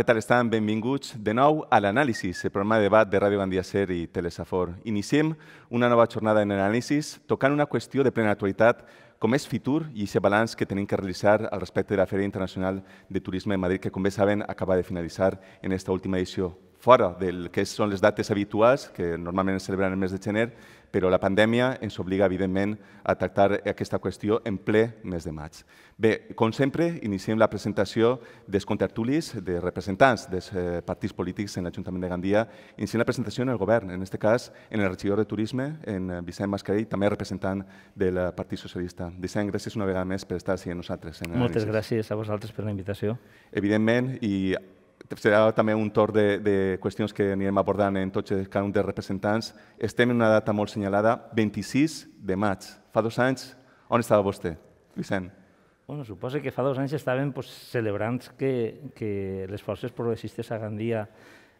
què tal estan? Benvinguts de nou a l'anàlisi, el programa de debat de Ràdio Gandia Ser i Telesafor. Iniciem una nova jornada en l'anàlisis tocant una qüestió de plena actualitat com és Fitur i aquest balanç que tenim que realitzar al respecte de la Fèria Internacional de Turisme de Madrid, que com bé saben acaba de finalitzar en aquesta última edició. Fora del que són les dates habituals, que normalment es celebren el mes de gener, però la pandèmia ens obliga, evidentment, a tractar aquesta qüestió en ple mes de maig. Bé, com sempre, iniciem la presentació dels contertulis de representants dels eh, partits polítics en l'Ajuntament de Gandia. Iniciem la presentació en el govern, en aquest cas en el regidor de Turisme, en eh, Vicent Mascarell, també representant del Partit Socialista. Vicent, gràcies una vegada més per estar així amb nosaltres. En Moltes gràcies a vosaltres per la invitació. Evidentment, i serà també un torn de, de qüestions que anirem abordant en tots els un de representants. Estem en una data molt senyalada, 26 de maig. Fa dos anys, on estava vostè, Vicent? Bueno, suposo que fa dos anys estàvem pues, celebrant que, que les forces progressistes a Gandia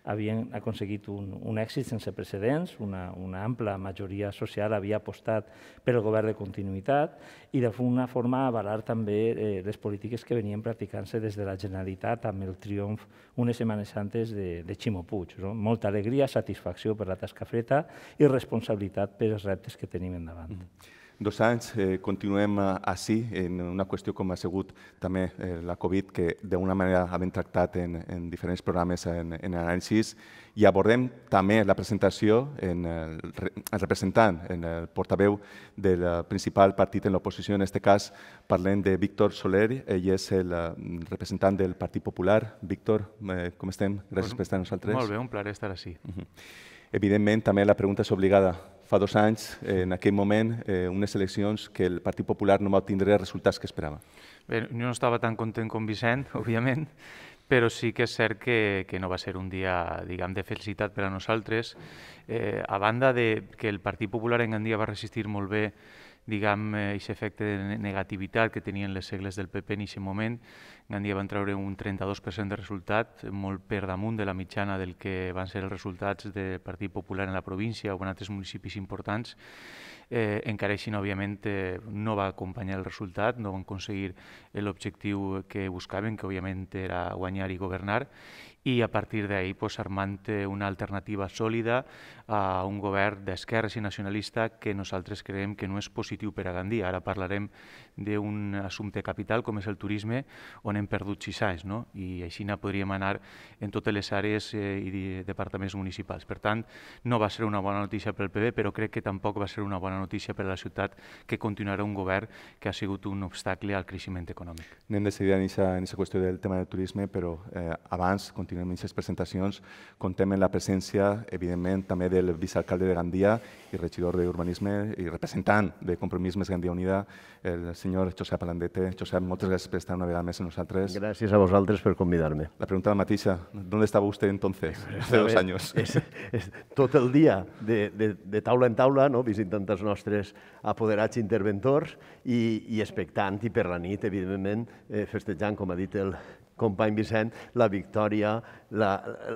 havien aconseguit un, un èxit sense precedents, una, una ampla majoria social havia apostat per el govern de continuïtat i de una forma avalar també eh, les polítiques que venien practicant-se des de la Generalitat amb el triomf unes setmanes antes de, de Ximo Puig. No? Molta alegria, satisfacció per la tasca feta i responsabilitat per els reptes que tenim endavant. Mm -hmm dos anys eh, continuem eh, així en una qüestió com ha sigut també eh, la Covid, que d'una manera hem tractat en, en diferents programes en, en anàlisis i abordem també la presentació en el, el representant, en el portaveu del principal partit en l'oposició, en aquest cas parlem de Víctor Soler, ell és el eh, representant del Partit Popular. Víctor, eh, com estem? Gràcies pues, per estar amb nosaltres. Molt bé, un plaer estar així. Uh -huh. Evidentment, també la pregunta és obligada fa dos anys, eh, en aquell moment, eh, unes eleccions que el Partit Popular no va obtindre els resultats que esperava. Bé, jo no estava tan content com Vicent, òbviament, però sí que és cert que, que no va ser un dia, diguem, de felicitat per a nosaltres. Eh, a banda de que el Partit Popular en Gandia va resistir molt bé diguem, aquest eh, efecte de negativitat que tenien les segles del PP en aquest moment. Gandia van treure un 32% de resultat, molt per damunt de la mitjana del que van ser els resultats del Partit Popular en la província o en altres municipis importants. Eh, encara així, òbviament, eh, no va acompanyar el resultat, no van aconseguir l'objectiu que buscaven, que òbviament era guanyar i governar, i a partir d'ahir pues, Armand té una alternativa sòlida a un govern d'esquerres i nacionalista que nosaltres creiem que no és positiu per a Gandia. Ara parlarem d'un assumpte capital com és el turisme, on hem perdut sis anys, no? i així no podríem anar en totes les àrees eh, i departaments municipals. Per tant, no va ser una bona notícia pel PB, però crec que tampoc va ser una bona notícia per a la ciutat que continuarà un govern que ha sigut un obstacle al creixement econòmic. Anem de seguida en aquesta qüestió del tema del turisme, però eh, abans, continuem amb aquestes presentacions, contem amb la presència, evidentment, també del vicealcalde de Gandia i regidor de urbanisme representant de Compromís Més Gandia Unida, el senyor Josep Alandete. Josep, moltes gràcies per estar una vegada més amb nosaltres. Gràcies a vosaltres per convidar-me. La pregunta la mateixa, on estava vostè entonces, hace dos anys? tot el dia, de, de, de taula en taula, no? visitant els nostres apoderats interventors i, i expectant, i per la nit, evidentment, eh, festejant, com ha dit el company Vicent, la victòria, la,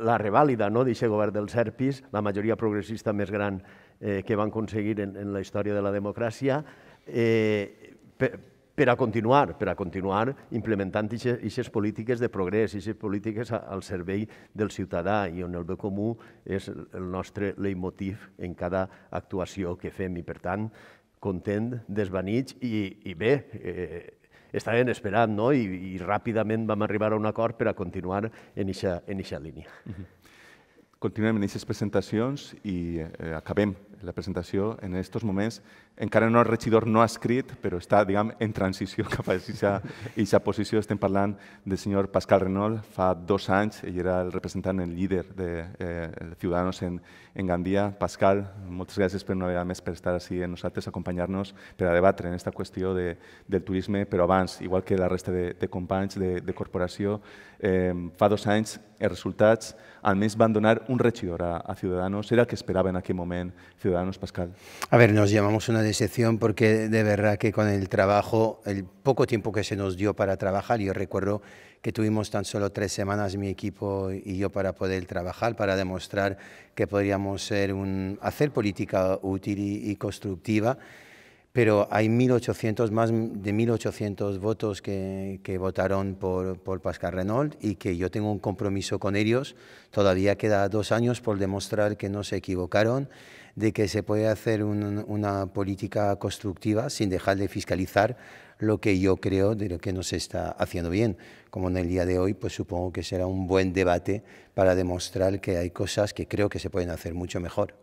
la revàlida no, d'aquest govern del Serpis, la majoria progressista més gran eh, que van aconseguir en, en la història de la democràcia eh, per, per a continuar, per a continuar implementant aquestes polítiques de progrés, aquestes polítiques al servei del ciutadà i on el bé comú és el nostre leitmotiv en cada actuació que fem i, per tant, content, desvanit i, i bé, eh, estàvem esperant no? I, i ràpidament vam arribar a un acord per a continuar en eixa línia. Uh mm-hmm. -huh continuem en aquestes presentacions i eh, acabem la presentació en aquests moments. Encara no el regidor no ha escrit, però està diguem, en transició cap a aquesta posició. Estem parlant del senyor Pascal Renol. Fa dos anys ell era el representant, el líder de eh, Ciudadanos en, en Gandia. Pascal, moltes gràcies per una vegada més per estar així amb nosaltres, acompanyar-nos per a debatre en aquesta qüestió de, del turisme, però abans, igual que la resta de, de companys de, de corporació, eh, fa dos anys els resultats, al van donar un regidor a, a, Ciudadanos. Era lo que esperaba en aquel momento Ciudadanos, Pascal. A ver, nos llamamos una decepción porque de verdad que con el trabajo, el poco tiempo que se nos dio para trabajar, yo recuerdo que tuvimos tan solo tres semanas mi equipo y yo para poder trabajar, para demostrar que podríamos ser un, hacer política útil y constructiva pero hay 1.800, más de 1.800 votos que, votaron por, por, Pascal Renault y que yo tengo un compromiso con ellos. Todavía queda dos años por demostrar que no se equivocaron, de que se puede hacer una política constructiva sin dejar de fiscalizar lo que yo creo de lo que no se está haciendo bien. Como en el día de hoy, pues supongo que será un buen debate para demostrar que hay cosas que creo que se pueden hacer mucho mejor.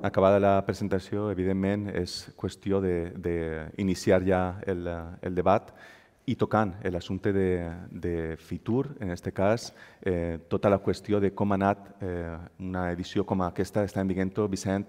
Acabada la presentació, evidentment, és qüestió d'iniciar ja el, el debat i tocant l'assumpte de, de Fitur, en aquest cas, eh, tota la qüestió de com ha anat eh, una edició com aquesta, estem dient, Vicent,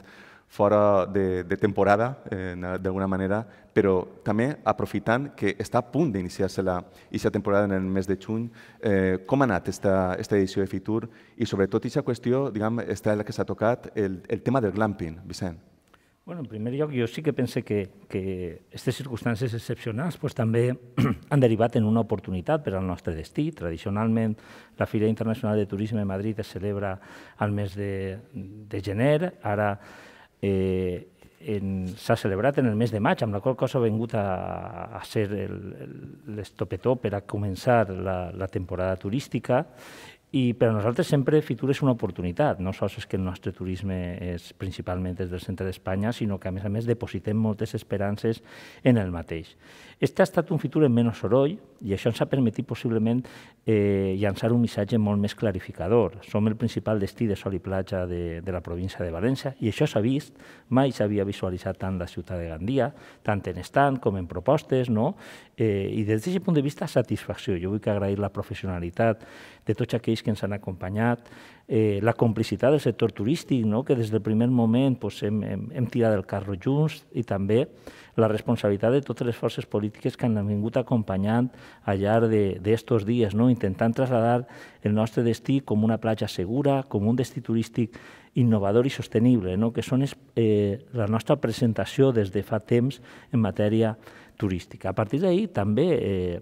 fora de, de temporada, eh, d'alguna manera, però també aprofitant que està a punt d'iniciar-se la aquesta temporada en el mes de juny, eh, com ha anat esta edició de Fitur i sobretot aquesta qüestió, diguem, està la que s'ha tocat, el, el tema del glamping, Vicent. Bueno, en primer lloc, jo sí que pense que aquestes circumstàncies excepcionals pues, també han derivat en una oportunitat per al nostre destí. Tradicionalment, la Fira Internacional de Turisme de Madrid es celebra al mes de, de gener, ara eh, s'ha celebrat en el mes de maig, amb la qual cosa ha vingut a, a ser l'estopetó per a començar la, la temporada turística i per a nosaltres sempre Fitur és una oportunitat. No sols és que el nostre turisme és principalment des del centre d'Espanya, sinó que, a més a més, depositem moltes esperances en el mateix. Este ha estat un Fitur en menys soroll, i això ens ha permetit possiblement eh, llançar un missatge molt més clarificador. Som el principal destí de sol i platja de, de la província de València i això s'ha vist, mai s'havia visualitzat tant la ciutat de Gandia, tant en estant com en propostes, no? Eh, I des d'aquest punt de vista, satisfacció. Jo vull que agrair la professionalitat de tots aquells que ens han acompanyat, eh, la complicitat del sector turístic, no? que des del primer moment pues, hem, hem, hem tirat el carro junts i també la responsabilitat de totes les forces polítiques que han vingut acompanyant al llarg d'estos dies, no? intentant traslladar el nostre destí com una platja segura, com un destí turístic innovador i sostenible, no? que són eh, la nostra presentació des de fa temps en matèria turística. A partir d'ahir també eh,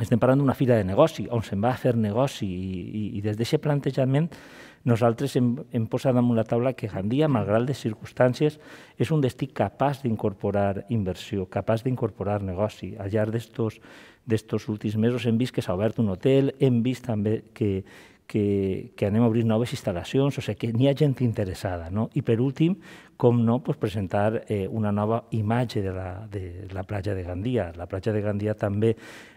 estem parlant d'una fira de negoci, on se'n va a fer negoci, i, i, i des d'aquest plantejament nosaltres hem, hem posat damunt la taula que Gandia, malgrat les circumstàncies, és un destí capaç d'incorporar inversió, capaç d'incorporar negoci. Al llarg d'estos últims mesos hem vist que s'ha obert un hotel, hem vist també que, que, que anem a obrir noves instal·lacions, o sigui, que n'hi ha gent interessada. No? I per últim, com no, pues, presentar eh, una nova imatge de la, de la platja de Gandia. La platja de Gandia també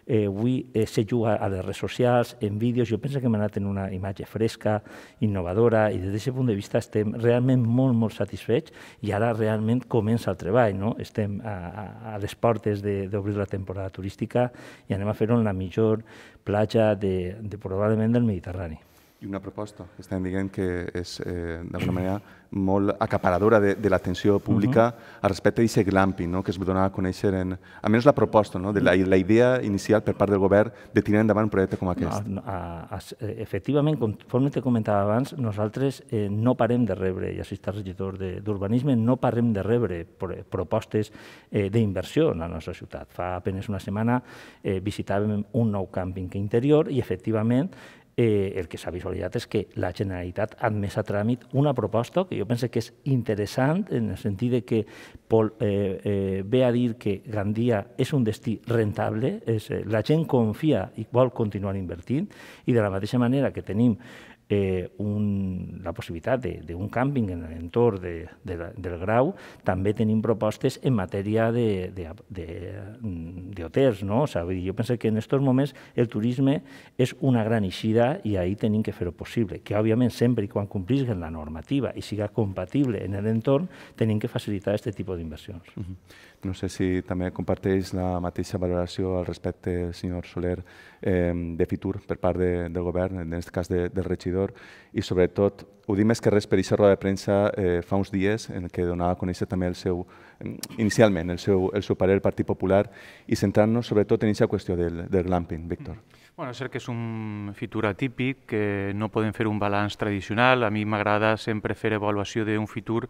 eh, avui eh, se juga a les redes socials, en vídeos, jo penso que hem anat en una imatge fresca, innovadora, i des d'aquest punt de vista estem realment molt, molt satisfets i ara realment comença el treball. No? Estem a, a les portes d'obrir la temporada turística i anem a fer-ho en la millor platja de, de probablement del Mediterrani. I una proposta, estem dient que és eh, d'alguna manera molt acaparadora de, de l'atenció pública uh -huh. al respecte d'aquest glamping no? que es donava a conèixer, en, almenys la proposta, no? de la, la idea inicial per part del govern de tirar endavant un projecte com aquest. No, a, a, efectivament, conforme te comentava abans, nosaltres eh, no parem de rebre, i així està regidor d'Urbanisme, no parem de rebre propostes eh, d'inversió en la nostra ciutat. Fa apenes una setmana eh, visitàvem un nou càmping interior i efectivament eh, el que s'ha visualitzat és que la Generalitat ha admès a tràmit una proposta que jo jo penso que és interessant en el sentit de que Pol, eh, eh, ve a dir que Gandia és un destí rentable, és, eh, la gent confia i vol continuar invertint, i de la mateixa manera que tenim eh, un, la possibilitat d'un càmping en l'entorn de, de, del grau, també tenim propostes en matèria d'hotels. No? O sigui, jo penso que en aquests moments el turisme és una gran eixida i ahir tenim que fer-ho possible, que òbviament sempre i quan complisquen la normativa i siga compatible en l'entorn, tenim que facilitar aquest tipus d'inversions. Uh mm-hmm. -huh. No sé si també comparteix la mateixa valoració al respecte, senyor Soler, eh, de Fitur per part de, del govern, en aquest cas de, del regidor, i sobretot, ho dic més que res per aquesta roda de premsa eh, fa uns dies en què donava a conèixer també el seu, inicialment el seu, el seu parer el Partit Popular i centrant-nos sobretot en aquesta qüestió del, del glamping, Víctor. Mm. Bueno, és cert que és un fitur atípic, que no podem fer un balanç tradicional. A mi m'agrada sempre fer avaluació d'un fitur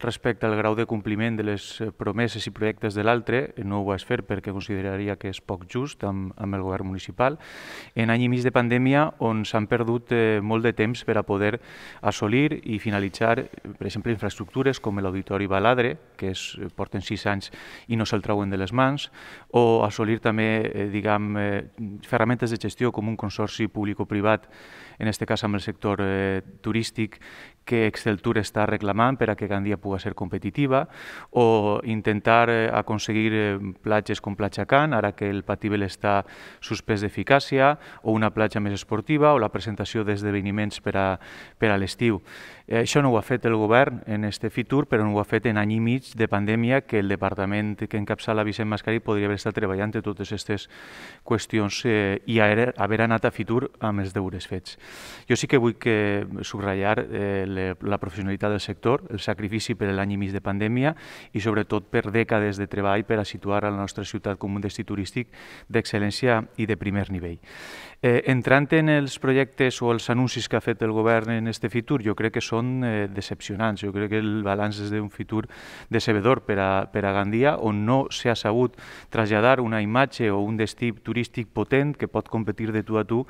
respecte al grau de compliment de les eh, promeses i projectes de l'altre. No ho vaig fer perquè consideraria que és poc just amb, amb el govern municipal. En any i mig de pandèmia, on s'han perdut eh, molt de temps per a poder assolir i finalitzar, per exemple, infraestructures com l'Auditori Baladre, que és, eh, porten sis anys i no se'l trauen de les mans, o assolir també, diguem, ferramentes de gestió gestió com un consorci públic-privat, en aquest cas amb el sector eh, turístic, que Excel Tour està reclamant per a que Gandia pugui ser competitiva o intentar eh, aconseguir eh, platges com Platja Can, ara que el patibel està suspès d'eficàcia, o una platja més esportiva o la presentació d'esdeveniments per a, per a l'estiu. Eh, això no ho ha fet el govern en este Fitur, però no ho ha fet en any i mig de pandèmia que el departament que encapçala Vicent Mascari podria haver estat treballant en totes aquestes qüestions eh, i haver, haver anat a Fitur amb els deures fets. Jo sí que vull que subratllar eh, la professionalitat del sector, el sacrifici per l'any i mig de pandèmia i sobretot per dècades de treball per a situar a la nostra ciutat com un destí turístic d'excel·lència i de primer nivell. Eh, entrant en els projectes o els anuncis que ha fet el govern en este Fitur, jo crec que són eh, decepcionants. Jo crec que el balanç és d'un Fitur decebedor per a, per a Gandia, on no s'ha sabut traslladar una imatge o un destí turístic potent que pot competir de tu a tu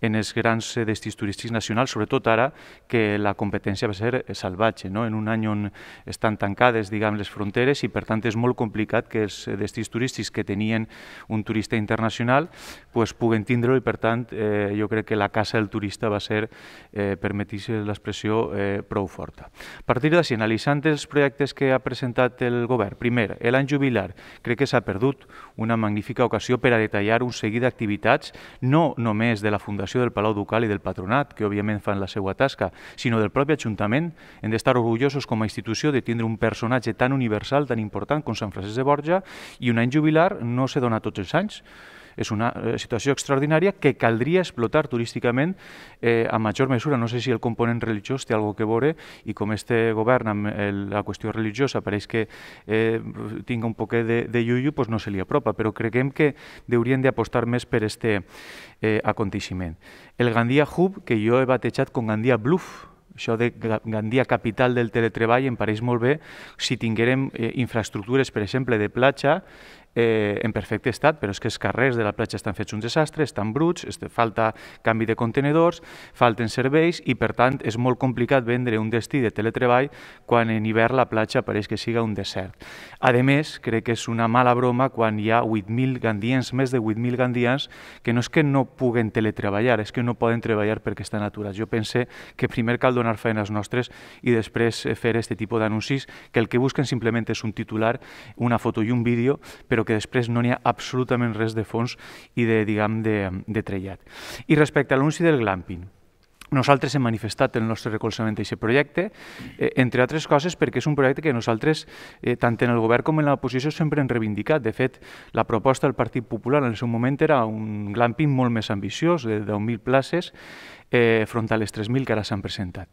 en els grans eh, destins turístics nacionals, sobretot ara que la competència va ser eh, salvatge, no? en un any on estan tancades diguem, les fronteres i per tant és molt complicat que els eh, destins turístics que tenien un turista internacional pues, puguen tindre-ho i per tant tant, eh, jo crec que la caça del turista va ser, eh, permetir-se l'expressió, eh, prou forta. A partir d'ací, analitzant els projectes que ha presentat el govern, primer, l'any jubilar, crec que s'ha perdut una magnífica ocasió per a detallar un seguit d'activitats, no només de la Fundació del Palau Ducal i del Patronat, que òbviament fan la seva tasca, sinó del propi Ajuntament. Hem d'estar orgullosos com a institució de tindre un personatge tan universal, tan important com Sant Francesc de Borja, i un any jubilar no se dona tots els anys és una eh, situació extraordinària que caldria explotar turísticament eh, a major mesura. No sé si el component religiós té alguna que veure i com este govern amb el, la qüestió religiosa pareix que eh, tinga un poquet de, de llullo, pues no se li apropa, però creguem que haurien d'apostar més per este eh, aconteixement. El Gandia Hub, que jo he batejat com Gandia Bluff, això de Gandia capital del teletreball em pareix molt bé si tinguérem eh, infraestructures, per exemple, de platja eh, en perfecte estat, però és que els carrers de la platja estan fets un desastre, estan bruts, falta canvi de contenedors, falten serveis i, per tant, és molt complicat vendre un destí de teletreball quan en hivern la platja pareix que siga un desert. A més, crec que és una mala broma quan hi ha 8.000 gandians, més de 8.000 gandians, que no és que no puguen teletreballar, és que no poden treballar perquè estan aturats. Jo pense que primer cal donar feina als nostres i després fer aquest tipus d'anuncis que el que busquen simplement és un titular, una foto i un vídeo, però però que després no n'hi ha absolutament res de fons i de, diguem, de, de trellat. I respecte a l'anunci del glamping, nosaltres hem manifestat el nostre recolzament a aquest projecte, eh, entre altres coses perquè és un projecte que nosaltres, eh, tant en el govern com en l'oposició, sempre hem reivindicat. De fet, la proposta del Partit Popular en el seu moment era un glamping molt més ambiciós, de 10.000 places, eh, front a les 3.000 que ara s'han presentat.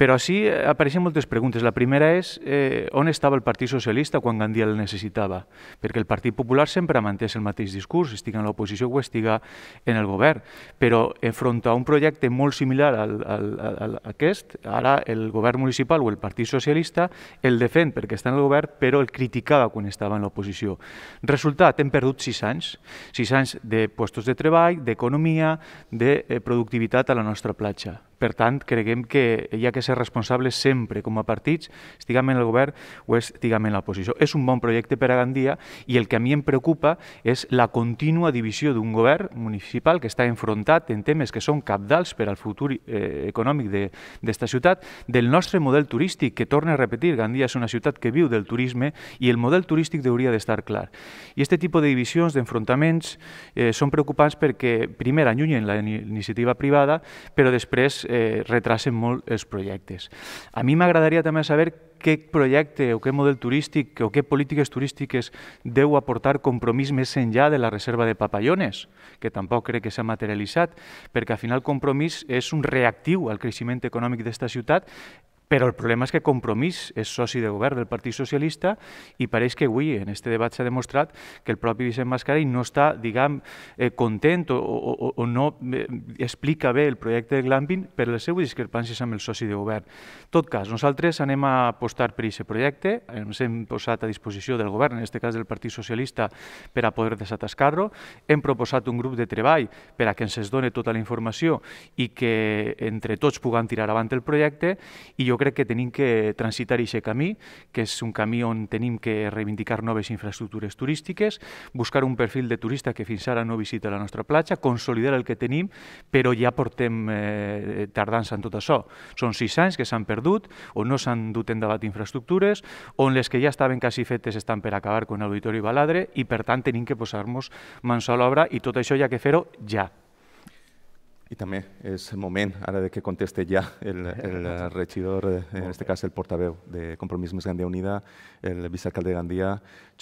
Però així eh, apareixen moltes preguntes. La primera és eh, on estava el Partit Socialista quan Gandia el necessitava? Perquè el Partit Popular sempre mantès el mateix discurs, estiga en l'oposició o estiga en el govern. Però a un projecte molt similar al, al, al, a aquest, ara el govern municipal o el Partit Socialista el defen perquè està en el govern, però el criticava quan estava en l'oposició. Resultat, hem perdut sis anys, sis anys de puestos de treball, d'economia, de eh, productivitat a la nostra platja. Per tant, creguem que hi ha que ser responsables sempre, com a partits, estiguem en el govern o estiguem en l'oposició. És un bon projecte per a Gandia i el que a mi em preocupa és la contínua divisió d'un govern municipal que està enfrontat en temes que són capdals per al futur eh, econòmic d'esta de, ciutat, del nostre model turístic, que torna a repetir, Gandia és una ciutat que viu del turisme i el model turístic hauria d'estar clar. I aquest tipus de divisions, d'enfrontaments, eh, són preocupants perquè primer anyunyen la iniciativa privada, però després eh, retrasen molt els projectes. A mi m'agradaria també saber què projecte o què model turístic o què polítiques turístiques deu aportar compromís més enllà de la reserva de papallones, que tampoc crec que s'ha materialitzat, perquè al final compromís és un reactiu al creixement econòmic d'esta ciutat però el problema és que Compromís és soci de govern del Partit Socialista i pareix que avui en aquest debat s'ha demostrat que el propi Vicent Mascarell no està, diguem, eh, content o, o, o no eh, explica bé el projecte de Glamping per les seues discrepàncies amb el soci de govern. En tot cas, nosaltres anem a apostar per aquest projecte, ens hem posat a disposició del govern, en aquest cas del Partit Socialista, per a poder desatascar-lo, hem proposat un grup de treball per a que ens es doni tota la informació i que entre tots puguem tirar avant el projecte i jo crec que tenim que transitar aquest camí, que és un camí on tenim que reivindicar noves infraestructures turístiques, buscar un perfil de turista que fins ara no visita la nostra platja, consolidar el que tenim, però ja portem eh, tardança en tot això. Són sis anys que s'han perdut, on no s'han dut endavant infraestructures, on les que ja estaven quasi fetes estan per acabar con l'Auditori Baladre i, per tant, tenim que posar-nos mans a l'obra i tot això hi ha que fer-ho ja. I també és el moment ara de que conteste ja el, el regidor, eh, en aquest cas el portaveu de Compromís més Gandia Unida, el vicealcalde de Gandia.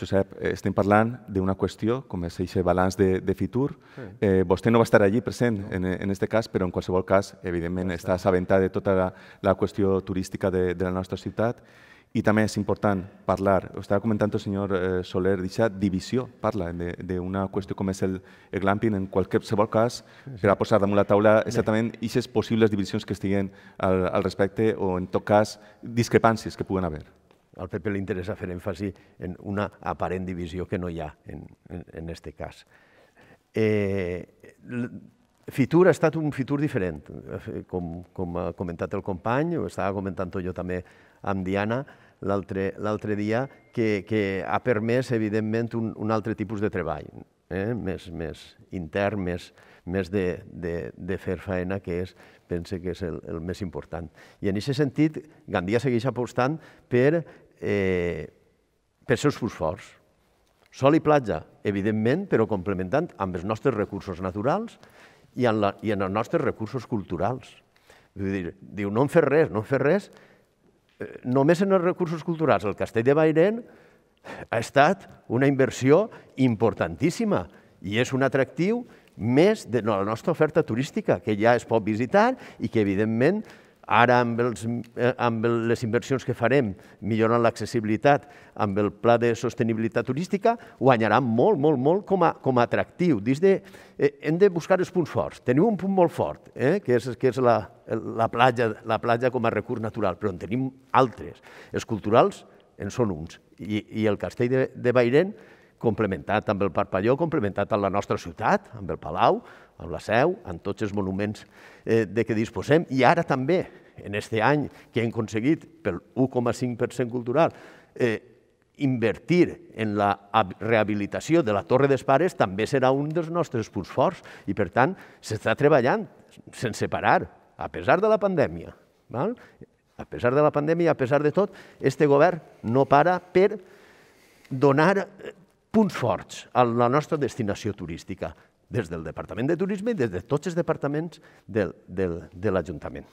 Josep, eh, estem parlant d'una qüestió, com és aquest balanç de, de Fitur. Sí. Eh, vostè no va estar allí present no. en, en este cas, però en qualsevol cas, evidentment, no està assabentat de tota la, la qüestió turística de, de la nostra ciutat i també és important parlar, ho estava comentant el senyor eh, Soler, d'aquesta divisió, parla d'una qüestió com és el, el glamping, en qualsevol cas, per a posar damunt la taula exactament aquestes possibles divisions que estiguen al, al respecte o, en tot cas, discrepàncies que puguen haver. Al PP li interessa fer èmfasi en una aparent divisió que no hi ha en, en, en este cas. Eh, Fitur ha estat un Fitur diferent, com, com ha comentat el company, ho estava comentant jo també amb Diana l'altre dia, que, que ha permès, evidentment, un, un altre tipus de treball, eh? més, més intern, més, més de, de, de fer feina, que és, pense que és el, el més important. I en aquest sentit, Gandia segueix apostant per, eh, per seus fosfors. Sol i platja, evidentment, però complementant amb els nostres recursos naturals, i en, la, i en els nostres recursos culturals. Vull dir, diu, no hem fet res, no hem fet res. Eh, només en els recursos culturals, el castell de Bairen ha estat una inversió importantíssima i és un atractiu més de la nostra oferta turística, que ja es pot visitar i que, evidentment, Ara, amb, els, eh, amb les inversions que farem, millorant l'accessibilitat, amb el pla de sostenibilitat turística, guanyarà molt, molt, molt com a, com a atractiu. Des de, eh, hem de buscar els punts forts. Tenim un punt molt fort, eh, que és, que és la, la, platja, la platja com a recurs natural, però en tenim altres. Els culturals en són uns. I, i el castell de, de Bairen, complementat amb el Parpalló, complementat amb la nostra ciutat, amb el Palau, amb la Seu, amb tots els monuments Eh, de què disposem i ara també, en aquest any que hem aconseguit pel 1,5% cultural, eh, invertir en la rehabilitació de la Torre dels Pares també serà un dels nostres punts forts i, per tant, s'està treballant sense parar, a pesar de la pandèmia. Val? A pesar de la pandèmia, i a pesar de tot, este govern no para per donar eh, punts forts a la nostra destinació turística des del Departament de Turisme i des de tots els departaments del, del, de l'Ajuntament.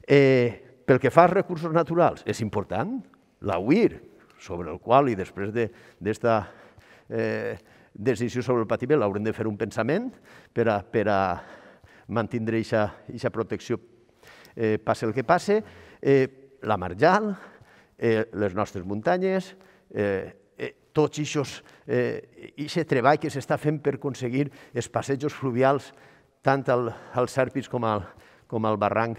Eh, pel que fa als recursos naturals, és important la UIR, sobre el qual, i després d'esta de, eh, decisió sobre el patiment, haurem de fer un pensament per a, per a mantenir aquesta protecció eh, passe el que passe, eh, la marjal, eh, les nostres muntanyes, eh, tots aquests eh, treball que s'està fent per aconseguir els passejos fluvials tant al, al Serpis com al, com al barranc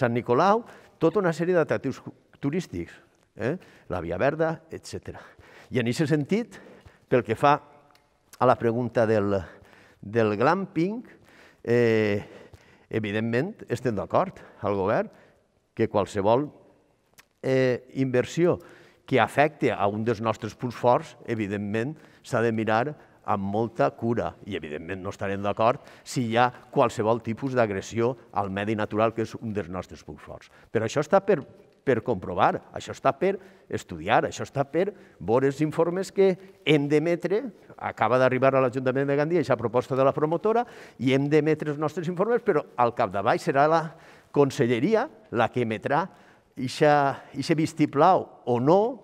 Sant Nicolau, tota una sèrie d'atractius turístics, eh? la Via Verda, etc. I en aquest sentit, pel que fa a la pregunta del, del glamping, eh, evidentment estem d'acord al govern que qualsevol eh, inversió que afecta a un dels nostres punts forts, evidentment s'ha de mirar amb molta cura i, evidentment, no estarem d'acord si hi ha qualsevol tipus d'agressió al medi natural, que és un dels nostres punts forts. Però això està per, per comprovar, això està per estudiar, això està per veure els informes que hem d'emetre, acaba d'arribar a l'Ajuntament de Gandia aquesta proposta de la promotora, i hem d'emetre els nostres informes, però al capdavall serà la conselleria la que emetrà aquest vistiplau o no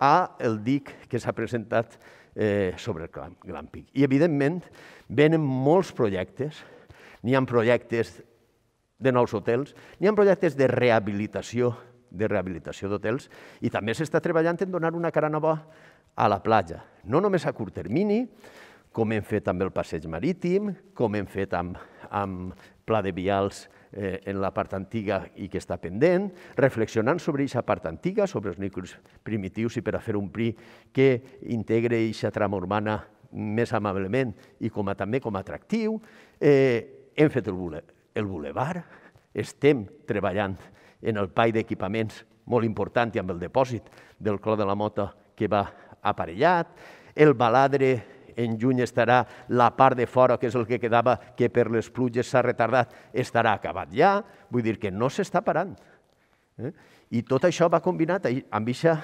a el DIC que s'ha presentat eh, sobre el Pic. I, evidentment, venen molts projectes. N'hi ha projectes de nous hotels, n'hi ha projectes de rehabilitació de rehabilitació d'hotels i també s'està treballant en donar una cara nova a la platja. No només a curt termini, com hem fet amb el passeig marítim, com hem fet amb, amb pla de vials eh, en la part antiga i que està pendent, reflexionant sobre aquesta part antiga, sobre els nuclis primitius i per a fer un PRI que integre aquesta trama urbana més amablement i com a, també com a atractiu. Eh, hem fet el, bule, el bulevard, estem treballant en el pai d'equipaments molt important i amb el depòsit del Clor de la Mota que va aparellat, el baladre en juny estarà la part de fora, que és el que quedava, que per les pluges s'ha retardat, estarà acabat ja. Vull dir que no s'està parant. Eh? I tot això va combinat amb aquesta,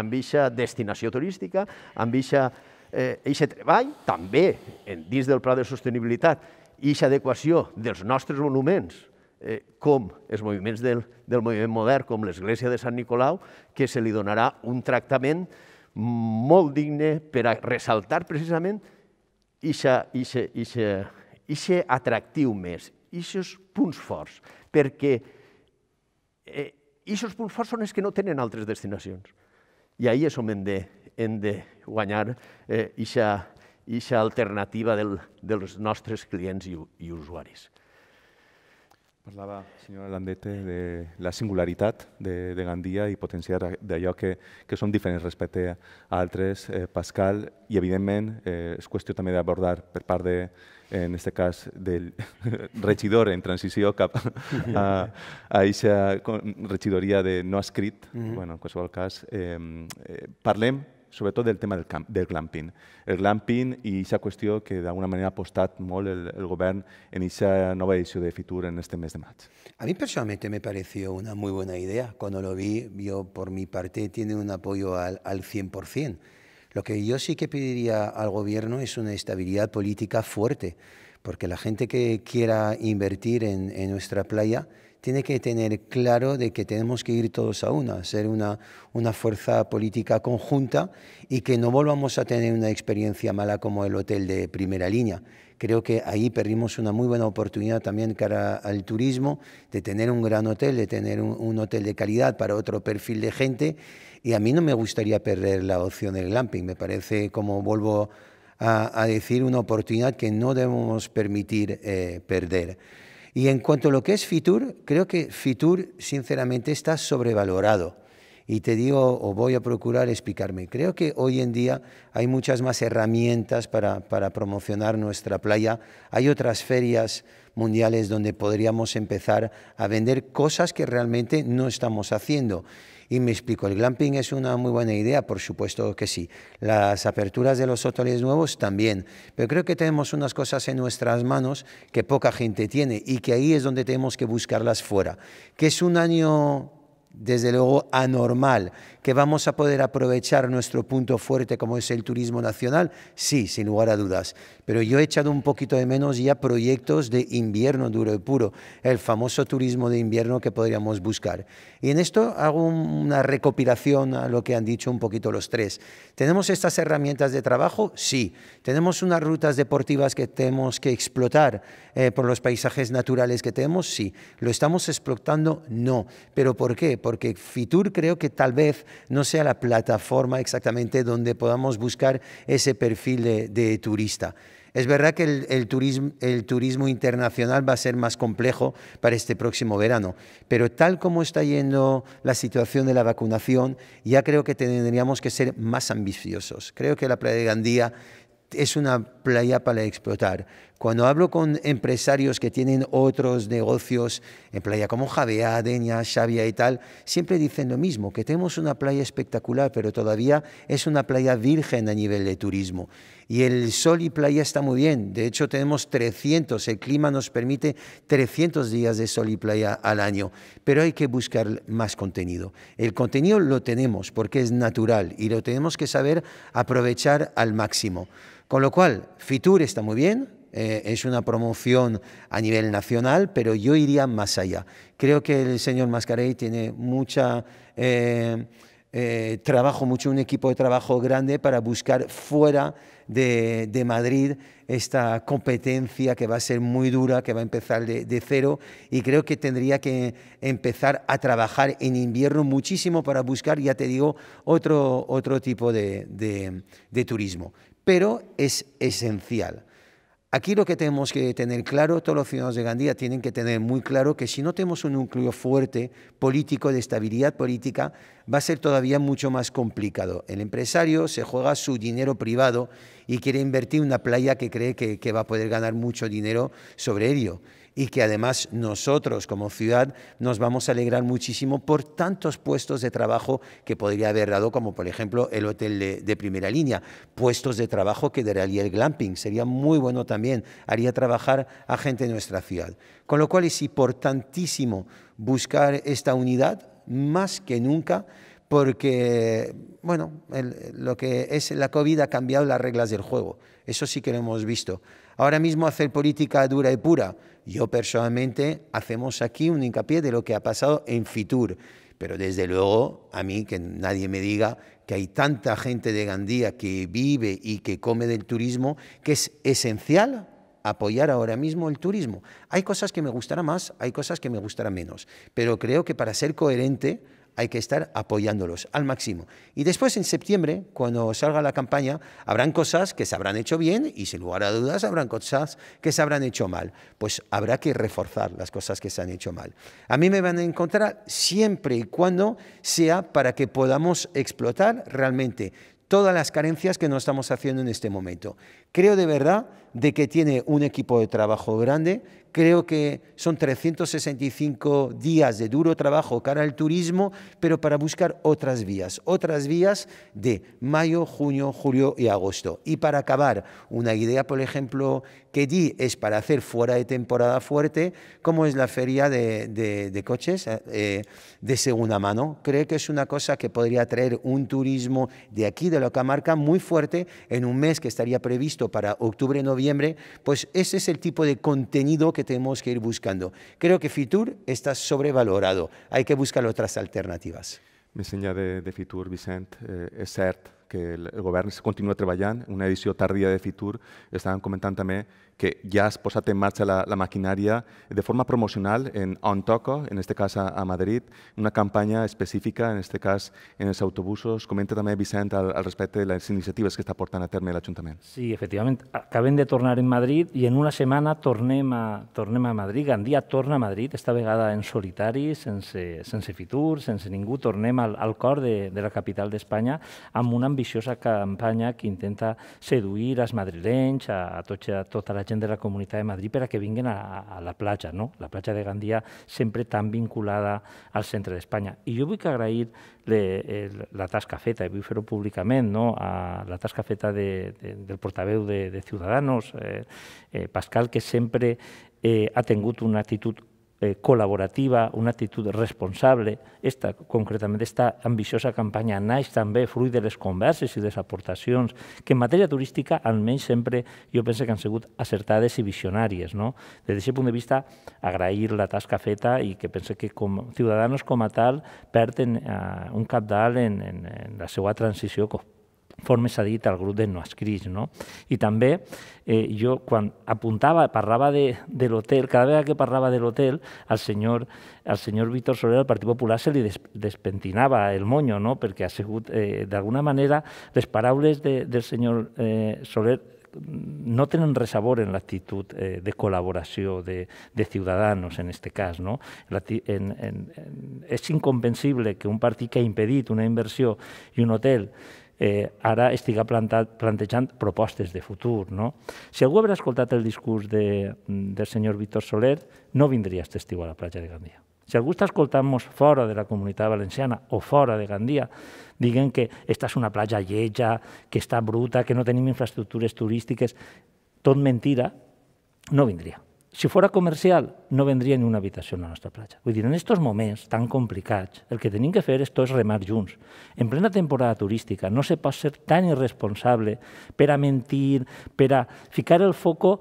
amb destinació turística, amb eixa, eh, eixe treball, també en, dins del pla de sostenibilitat, eixa adequació dels nostres monuments, eh, com els moviments del, del moviment modern, com l'Església de Sant Nicolau, que se li donarà un tractament eh, molt digne per a ressaltar precisament aquest atractiu més, aquests punts forts, perquè aquests eh, punts forts són els que no tenen altres destinacions. I ahir és on hem de, de guanyar aquesta eh, alternativa del, dels nostres clients i usuaris. Parlava, senyora Landete, de la singularitat de, de Gandia i potenciar d'allò que, que són diferents respecte a altres, eh, Pascal, i evidentment eh, és qüestió també d'abordar per part de, en aquest cas, del regidor en transició cap a aquesta regidoria de no escrit, mm -hmm. bueno, en qualsevol cas, eh, eh, parlem sobre todo del tema del, glamping. El glamping y esa cuestión que de alguna manera ha el, gobierno en esa nueva edición de Fitur en este mes de marzo. A mí personalmente me pareció una muy buena idea. Cuando lo vi, yo por mi parte tiene un apoyo al, al 100%. Lo que yo sí que pediría al gobierno es una estabilidad política fuerte, porque la gente que quiera invertir en nuestra playa tiene que tener claro de que tenemos que ir todos a una, ser una, una fuerza política conjunta y que no volvamos a tener una experiencia mala como el hotel de primera línea. Creo que ahí perdimos una muy buena oportunidad también cara al turismo, de tener un gran hotel, de tener un, hotel de calidad para otro perfil de gente. Y a mí no me gustaría perder la opción del glamping. Me parece, como vuelvo a, decir, una oportunidad que no debemos permitir eh, perder. Y en cuanto a lo que es Fitur, creo que Fitur sinceramente está sobrevalorado. Y te digo, o voy a procurar explicarme, creo que hoy en día hay muchas más herramientas para, para promocionar nuestra playa. Hay otras ferias mundiales donde podríamos empezar a vender cosas que realmente no estamos haciendo. Y me explico, el glamping es una muy buena idea, por supuesto que sí. Las aperturas de los hoteles nuevos también. Pero creo que tenemos unas cosas en nuestras manos que poca gente tiene y que ahí es donde tenemos que buscarlas fuera. Que es un año desde luego anormal, que vamos a poder aprovechar nuestro punto fuerte como es el turismo nacional, sí, sin lugar a dudas. Pero yo he echado un poquito de menos ya proyectos de invierno duro y puro, el famoso turismo de invierno que podríamos buscar. Y en esto hago una recopilación a lo que han dicho un poquito los tres. ¿Tenemos estas herramientas de trabajo? Sí. ¿Tenemos unas rutas deportivas que tenemos que explotar eh, por los paisajes naturales que tenemos? Sí. ¿Lo estamos explotando? No. ¿Pero por qué? Porque Fitur creo que tal vez no sea la plataforma exactamente donde podamos buscar ese perfil de, turista. Es verdad que turismo, el, turismo, internacional va a ser más complejo para este próximo verano, pero tal como está yendo la situación de la vacunación, ya creo que tendríamos que ser más ambiciosos. Creo que la playa de Gandía es una playa para explotar, cuando hablo con empresarios que tienen otros negocios en playa como Javea, Deña, Xavia y tal, siempre dicen lo mismo, que tenemos una playa espectacular, pero todavía es una playa virgen a nivel de turismo. Y el sol y playa está muy bien, de hecho tenemos 300, el clima nos permite 300 días de sol y playa al año, pero hay que buscar más contenido. El contenido lo tenemos porque es natural y lo tenemos que saber aprovechar al máximo. Con lo cual, Fitur está muy bien, eh, es una promoción a nivel nacional, pero yo iría más allá. Creo que el señor Mascarey tiene mucha... Eh, eh, trabajo mucho, un equipo de trabajo grande para buscar fuera de, Madrid esta competencia que va a ser muy dura, que va a empezar de, cero y creo que tendría que empezar a trabajar en invierno muchísimo para buscar, ya te digo, otro, tipo de turismo. Pero es esencial Aquí lo que tenemos que tener claro, todos los ciudadanos de Gandía tienen que tener muy claro que si no tenemos un núcleo fuerte político de estabilidad política, va a ser todavía mucho más complicado. El empresario se juega su dinero privado y quiere invertir en una playa que cree que, que va a poder ganar mucho dinero sobre ello y que además nosotros como ciudad nos vamos a alegrar muchísimo por tantos puestos de trabajo que podría haber dado, como por ejemplo el hotel de, primera línea, puestos de trabajo que daría el glamping, sería muy bueno también, haría trabajar a gente de nuestra ciudad. Con lo cual es importantísimo buscar esta unidad más que nunca porque, bueno, lo que es la COVID ha cambiado las reglas del juego. Eso sí que lo hemos visto. Ahora mismo hacer política dura y pura. Yo personalmente hacemos aquí un hincapié de lo que ha pasado en Fitur, pero desde luego a mí que nadie me diga que hay tanta gente de Gandía que vive y que come del turismo que es esencial apoyar ahora mismo el turismo. Hay cosas que me gustarán más, hay cosas que me gustarán menos, pero creo que para ser coherente hay que estar apoyándolos al máximo. Y después, en septiembre, cuando salga la campaña, habrán cosas que se habrán hecho bien y, sin lugar a dudas, habrán cosas que se habrán hecho mal. Pues habrá que reforzar las cosas que se han hecho mal. A mí me van a encontrar siempre y cuando sea para que podamos explotar realmente todas las carencias que no estamos haciendo en este momento. Creo de verdad de que tiene un equipo de trabajo grande. Creo que son 365 días de duro trabajo cara al turismo, pero para buscar otras vías, otras vías de mayo, junio, julio y agosto. Y para acabar, una idea, por ejemplo, que di es para hacer fuera de temporada fuerte, como es la feria de, coches eh, de segunda mano. Creo que es una cosa que podría traer un turismo de aquí, de la Camarca, muy fuerte en un mes que estaría previsto para octubre, noviembre pues ese es el tipo de contenido que tenemos que ir buscando. Creo que Fitur está sobrevalorado, hay que buscar otras alternativas. Me enseña de, Fitur, Vicente. Eh, es cierto que el, gobierno se continúa trabajando. una edición tardía de Fitur, estaban comentándome que ja has posat en marxa la, la maquinària de forma promocional en On Toco, en este cas a, a Madrid, una campanya específica, en este cas en els autobusos. Comenta també, Vicent, al, al respecte de les iniciatives que està portant a terme l'Ajuntament. Sí, efectivament. Acabem de tornar en Madrid i en una setmana tornem a, tornem a Madrid. Gandia torna a Madrid, esta vegada en solitari, sense, sense fitur, sense ningú. Tornem al, al cor de, de la capital d'Espanya amb una ambiciosa campanya que intenta seduir els madrilenys, a, a, tot, a tota la la gent de la Comunitat de Madrid per a que vinguin a, a la platja, no? la platja de Gandia sempre tan vinculada al centre d'Espanya. I jo vull agrair le, el, la tasca feta, i vull fer-ho públicament, no? a la tasca feta de, de, del portaveu de, de Ciudadanos, eh, eh, Pascal, que sempre eh, ha tingut una actitud eh, col·laborativa, una actitud responsable. Esta, concretament, aquesta ambiciosa campanya naix també fruit de les converses i les aportacions, que en matèria turística almenys sempre jo penso que han sigut acertades i visionàries. No? Des d'aquest punt de vista, agrair la tasca feta i que penso que com ciutadans com a tal perden eh, un cap dalt en, en, en la seva transició formes s'ha dit al grup de no escrits. No? I també eh, jo quan apuntava, parlava de, de l'hotel, cada vegada que parlava de l'hotel, al senyor, al senyor Víctor Soler del Partit Popular se li des, despentinava el moño, no? perquè ha sigut, eh, d'alguna manera, les paraules de, del senyor eh, Soler no tenen res a veure en l'actitud eh, de col·laboració de, de Ciutadans, en aquest cas. No? En, en, en, és incomprensible que un partit que ha impedit una inversió i un hotel eh, ara estiga plantat, plantejant propostes de futur. No? Si algú haurà escoltat el discurs de, del senyor Víctor Soler, no vindria aquest estiu a la platja de Gandia. Si algú està escoltant-nos fora de la comunitat valenciana o fora de Gandia, diguen que esta és una platja lletja, que està bruta, que no tenim infraestructures turístiques, tot mentira, no vindria si fora comercial, no vendria ni una habitació a la nostra platja. Vull dir, en aquests moments tan complicats, el que tenim que fer és tots remar junts. En plena temporada turística no se pot ser tan irresponsable per a mentir, per a ficar el foco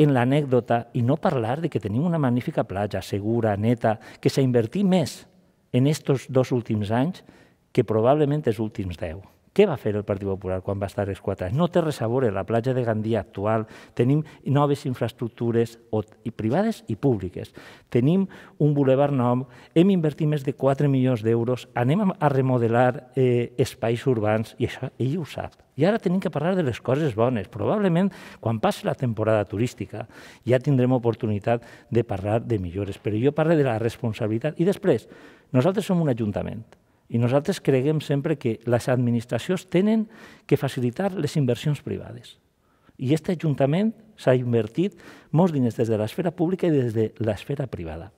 en l'anècdota i no parlar de que tenim una magnífica platja, segura, neta, que s'ha invertit més en aquests dos últims anys que probablement els últims deu. Què va fer el Partit Popular quan va estar els quatre anys? No té res a veure la platja de Gandia actual. Tenim noves infraestructures i privades i públiques. Tenim un bulevar nou. Hem invertit més de 4 milions d'euros. Anem a remodelar eh, espais urbans i això ell ho sap. I ara tenim que parlar de les coses bones. Probablement, quan passi la temporada turística, ja tindrem oportunitat de parlar de millores. Però jo parlo de la responsabilitat. I després, nosaltres som un ajuntament i nosaltres creguem sempre que les administracions tenen que facilitar les inversions privades. I aquest Ajuntament s'ha invertit molts diners des de l'esfera pública i des de l'esfera privada.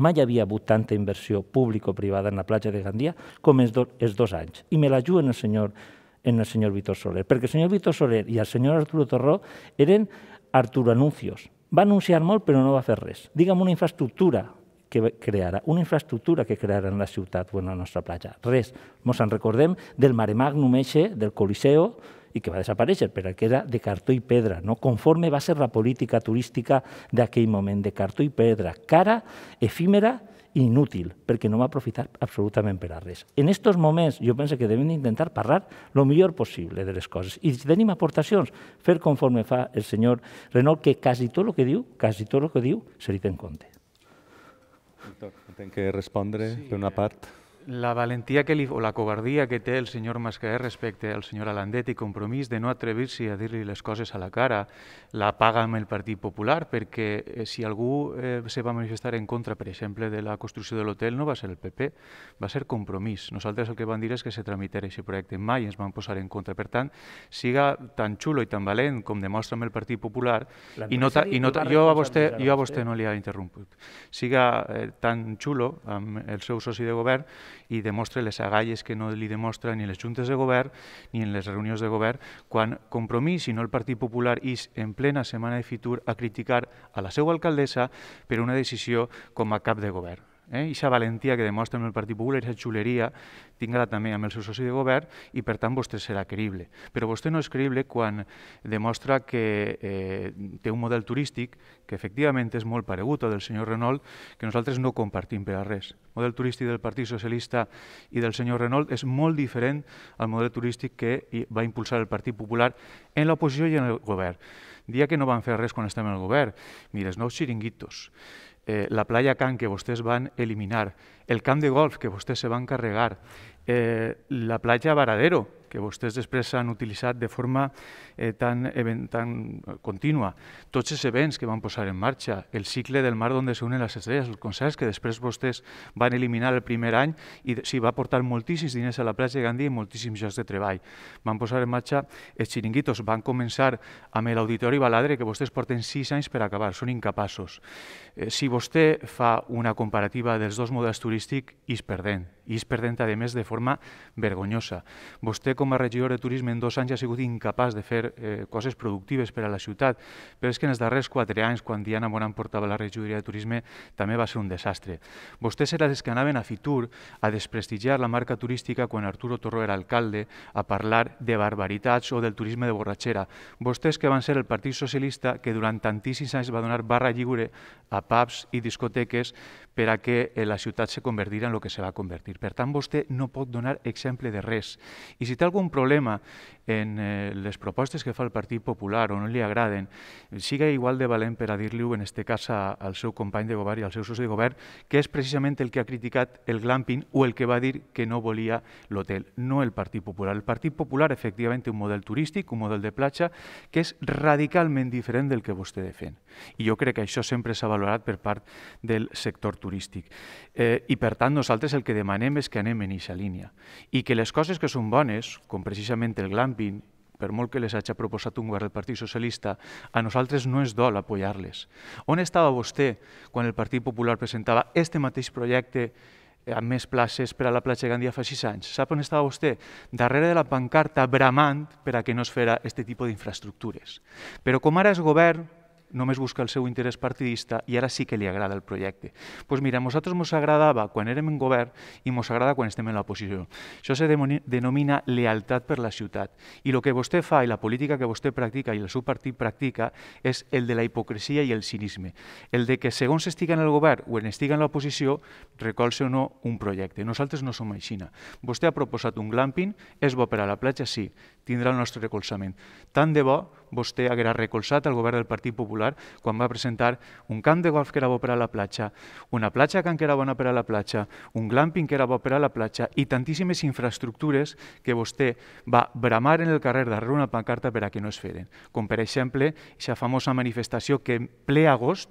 Mai havia hagut tanta inversió público-privada en la platja de Gandia com els, do, els dos anys. I me la en el senyor, en el senyor Vitor Soler, perquè el senyor Vitor Soler i el senyor Arturo Torró eren Arturo Anuncios. Va anunciar molt però no va fer res. Digue'm una infraestructura que crearà, una infraestructura que crearà en la ciutat o en la nostra platja. Res. Ens en recordem del mare magnum eixe, del Coliseo, i que va desaparèixer, però que era de cartó i pedra, no? conforme va ser la política turística d'aquell moment, de cartó i pedra, cara, efímera i inútil, perquè no va aprofitar absolutament per a res. En aquests moments jo penso que devem intentar parlar el millor possible de les coses. I si tenim aportacions, fer conforme fa el senyor Renault, que quasi tot el que diu, quasi tot el que diu, se li té en compte. Doctor, entenc que respondre sí, per una part. Eh la valentia que li, o la covardia que té el senyor Mascaer respecte al senyor Alandet i compromís de no atrevir-se a dir-li les coses a la cara, la paga amb el Partit Popular, perquè eh, si algú eh, se va manifestar en contra, per exemple, de la construcció de l'hotel, no va ser el PP, va ser compromís. Nosaltres el que van dir és que se tramitarà aquest projecte mai, ens van posar en contra. Per tant, siga tan xulo i tan valent com demostra amb el Partit Popular, i no, ta, i no ta, jo, a vostè, jo a vostè no li ha interromput, siga eh, tan xulo amb el seu soci de govern i demostra les agalles que no li demostra ni les juntes de govern ni en les reunions de govern, quan Compromís i no el Partit Popular és en plena setmana de Fitur a criticar a la seva alcaldessa per una decisió com a cap de govern eh, ixa valentia que demostra amb el Partit Popular, aquesta xuleria, tinga-la també amb el seu soci de govern i per tant vostè serà creïble. Però vostè no és creïble quan demostra que eh, té un model turístic que efectivament és molt paregut al del senyor Renault, que nosaltres no compartim per a res. El model turístic del Partit Socialista i del senyor Renault és molt diferent al model turístic que va impulsar el Partit Popular en l'oposició i en el govern. Dia que no van fer res quan estem en el govern, els nous xiringuitos, eh, la playa Can que vostès van eliminar, el camp de golf que vostès se van carregar, eh, la platja Varadero, que vostès després han utilitzat de forma eh, tan, event, tan contínua. Tots els events que van posar en marxa, el cicle del mar on s'unen les estrelles, els concerts que després vostès van eliminar el primer any i s'hi va portar moltíssims diners a la platja de Gandhi i moltíssims llocs de treball. Van posar en marxa els xiringuitos, van començar amb l'Auditori Baladre, que vostès porten sis anys per acabar, són incapaços. Eh, si vostè fa una comparativa dels dos models turístics, és perdent i es perdent, a més, de forma vergonyosa. Vostè, com a regidor de Turisme, en dos anys ha sigut incapaç de fer eh, coses productives per a la ciutat, però és que en els darrers quatre anys, quan Diana Moran portava la regidoria de Turisme, també va ser un desastre. Vostès era els que anaven a Fitur a desprestigiar la marca turística quan Arturo Torró era alcalde, a parlar de barbaritats o del turisme de borratxera. Vostès que van ser el Partit Socialista que durant tantíssims anys va donar barra lliure a pubs i discoteques per a que eh, la ciutat se convertira en el que se va convertir sortir. Per tant, vostè no pot donar exemple de res. I si té algun problema en eh, les propostes que fa el Partit Popular o no li agraden, siga igual de valent per a dir-li-ho, en aquest cas, al seu company de govern i al seu soci de govern, que és precisament el que ha criticat el glamping o el que va dir que no volia l'hotel, no el Partit Popular. El Partit Popular, efectivament, té un model turístic, un model de platja, que és radicalment diferent del que vostè defen. I jo crec que això sempre s'ha valorat per part del sector turístic. Eh, I, per tant, nosaltres el que demanem entenem és que anem en aquesta línia. I que les coses que són bones, com precisament el glamping, per molt que les hagi proposat un govern del Partit Socialista, a nosaltres no és dol apoyar-les. On estava vostè quan el Partit Popular presentava este mateix projecte amb més places per a la platja Gandia fa sis anys. Sap on estava vostè? Darrere de la pancarta, bramant per a que no es fera aquest tipus d'infraestructures. Però com ara és govern, només busca el seu interès partidista i ara sí que li agrada el projecte. Doncs pues mira, a nosaltres ens agradava quan érem en govern i ens agrada quan estem en l'oposició. Això se denomina lealtat per la ciutat. I el que vostè fa i la política que vostè practica i el seu partit practica és el de la hipocresia i el cinisme. El de que segons estiga en el govern o en estiga en l'oposició, recolze o no un projecte. Nosaltres no som aixina. Vostè ha proposat un glamping, és bo per a la platja? Sí, tindrà el nostre recolzament. Tant de bo vostè haguera recolzat el govern del Partit Popular quan va presentar un camp de golf que era bo per a la platja, una platja que era bona per a la platja, un glamping que era bo per a la platja i tantíssimes infraestructures que vostè va bramar en el carrer darrere una pancarta per a que no es feren. Com per exemple, aquesta famosa manifestació que en ple agost,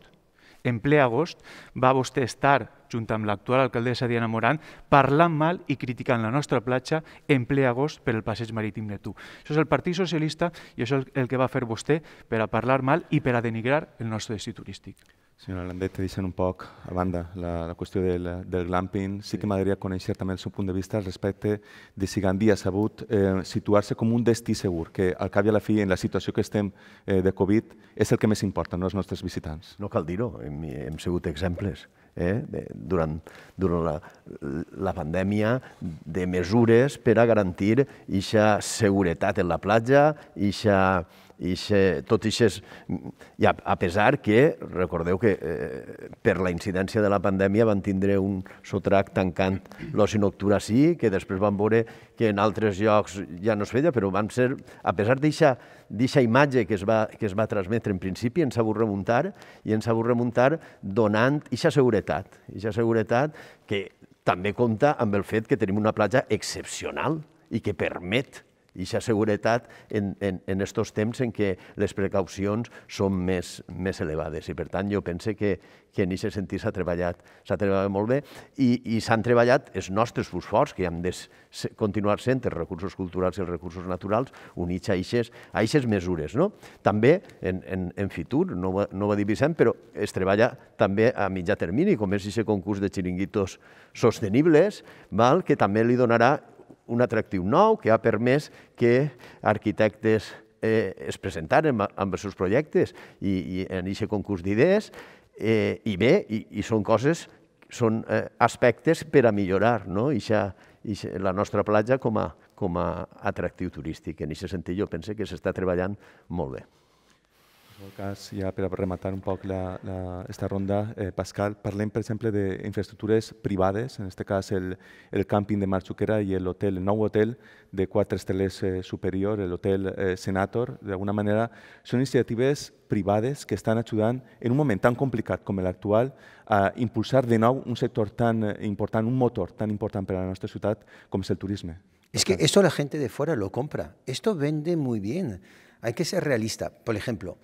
en ple agost, va vostè estar junt amb l'actual alcaldessa Diana Morant, parlant mal i criticant la nostra platja en ple agost per el passeig marítim de Tu. Això és el Partit Socialista i això és el que va fer vostè per a parlar mal i per a denigrar el nostre destí turístic. Senyora Landet, deixant un poc a banda la, la qüestió del, del glamping, sí que m'agradaria conèixer també el seu punt de vista al respecte de si Gandia ha sabut eh, situar-se com un destí segur, que al cap i a la fi, en la situació que estem eh, de Covid, és el que més importa, no els nostres visitants. No cal dir-ho, hem, hem sigut exemples eh, de, durant, durant la, la pandèmia de mesures per a garantir eixa seguretat en la platja, eixa ixe, tot ixes, i a, a pesar que, recordeu que eh, per la incidència de la pandèmia van tindre un sotrac tancant l'oci nocturn sí, que després van veure que en altres llocs ja no es feia, però van ser, a pesar d'aquesta imatge que es, va, que es va transmetre en principi, ens ha volgut remuntar i ens ha volgut remuntar donant aquesta seguretat, aquesta seguretat que també compta amb el fet que tenim una platja excepcional i que permet i aquesta seguretat en, en, en estos temps en què les precaucions són més, més elevades. I per tant, jo pense que, que en aquest sentit s'ha treballat, s'ha treballat molt bé i, i s'han treballat els nostres fosfors, que han de continuar sent els recursos culturals i els recursos naturals, units a aquestes mesures. No? També en, en, en Fitur, no, ho, no va dir Vicent, però es treballa també a mitjà termini, com és aquest concurs de xiringuitos sostenibles, val? que també li donarà un atractiu nou que ha permès que arquitectes eh, es presentaren amb els seus projectes i, i en aquest concurs d'idees, eh, i bé, i, i són coses, són eh, aspectes per a millorar no? Ixa, ixa, la nostra platja com a, com a atractiu turístic. En aquest sentit jo penso que s'està treballant molt bé qualsevol cas, ja per rematar un poc la, la, esta ronda, eh, Pascal, parlem, per exemple, d'infraestructures privades, en aquest cas el, el càmping de Marxuquera i l'hotel, el nou hotel de quatre estrelles eh, superior, l'hotel eh, Senator, d'alguna manera, són iniciatives privades que estan ajudant, en un moment tan complicat com l'actual, a impulsar de nou un sector tan eh, important, un motor tan important per a la nostra ciutat com és el turisme. És que esto la gent de fora lo compra. Esto vende muy bien. Hay que ser realista. Por ejemplo,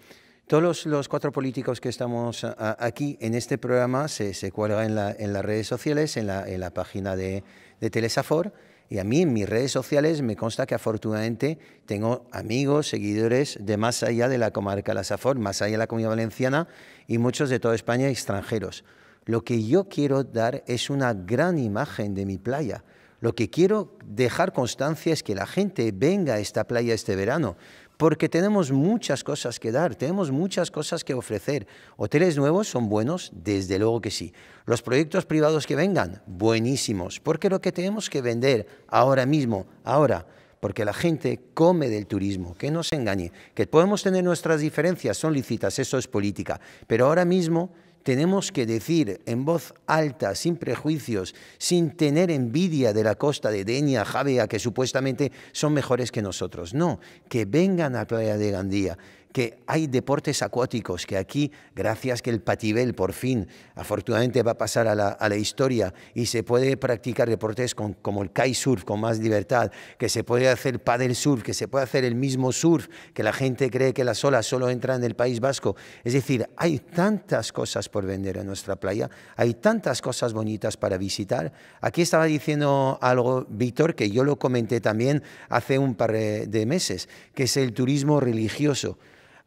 Todos los, cuatro políticos que estamos aquí en este programa se, cuelgan en, las redes sociales, en la, página de, de, Telesafor. Y a mí en mis redes sociales me consta que afortunadamente tengo amigos, seguidores de más allá de la comarca La Safor, más allá de la comunidad valenciana y muchos de toda España extranjeros. Lo que yo quiero dar es una gran imagen de mi playa. Lo que quiero dejar constancia es que la gente venga a esta playa este verano, porque tenemos muchas cosas que dar, tenemos muchas cosas que ofrecer. Hoteles nuevos son buenos, desde luego que sí. Los proyectos privados que vengan, buenísimos, porque lo que tenemos que vender ahora mismo, ahora, porque la gente come del turismo, que no se engañe, que podemos tener nuestras diferencias, son lícitas, eso es política, pero ahora mismo tenemos que decir en voz alta, sin prejuicios, sin tener envidia de la costa de Denia, Javea, que supuestamente son mejores que nosotros. No, que vengan a Playa de Gandía, que hay deportes acuáticos, que aquí, gracias que el patibel por fin, afortunadamente, va a pasar a la, historia y se puede practicar deportes como el kitesurf con más libertad, que se puede hacer paddle surf, que se puede hacer el mismo surf, que la gente cree que las olas solo entran en el País Vasco. Es decir, hay tantas cosas por vender en nuestra playa, hay tantas cosas bonitas para visitar. Aquí estaba diciendo algo, Víctor, que yo lo comenté también hace un par de meses, que es el turismo religioso.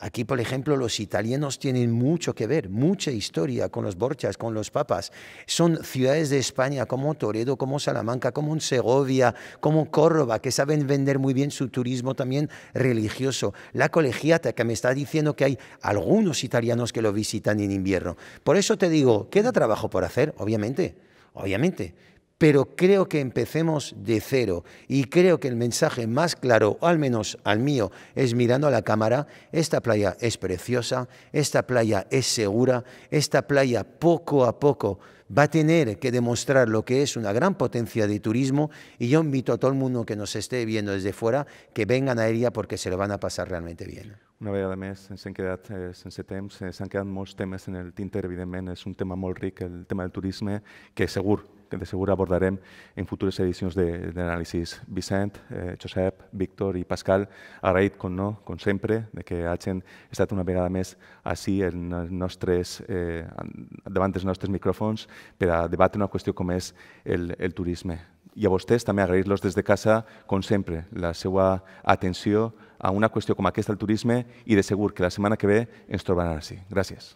Aquí, por ejemplo, los italianos tienen mucho que ver, mucha historia con los Borchas, con los papas. Son ciudades de España como Toledo, como Salamanca, como Segovia, como Córdoba, que saben vender muy bien su turismo también religioso. La colegiata, que me está diciendo que hay algunos italianos que lo visitan en invierno. Por eso te digo, queda trabajo por hacer, obviamente, obviamente pero creo que empecemos de cero y creo que el mensaje más claro, al menos al mío, es mirando a la cámara, esta playa es preciosa, esta playa es segura, esta playa poco a poco va a tener que demostrar lo que es una gran potencia de turismo y yo invito a todo el mundo que nos esté viendo desde fuera que vengan a ella porque se lo van a pasar realmente bien. Una vez al mes hem quedat eh, se han quedado en el tinter, evidentemente es un tema muy rico, el tema del turismo, que seguro, que de segur abordarem en futures edicions d'anàlisis. Vicent, eh, Josep, Víctor i Pascal, agraït, com no, com sempre, de que hagin estat una vegada més així en els nostres, eh, davant dels nostres micròfons per a debatre una qüestió com és el, el turisme. I a vostès també agrair-los des de casa, com sempre, la seva atenció a una qüestió com aquesta del turisme i de segur que la setmana que ve ens trobaran així. Gràcies.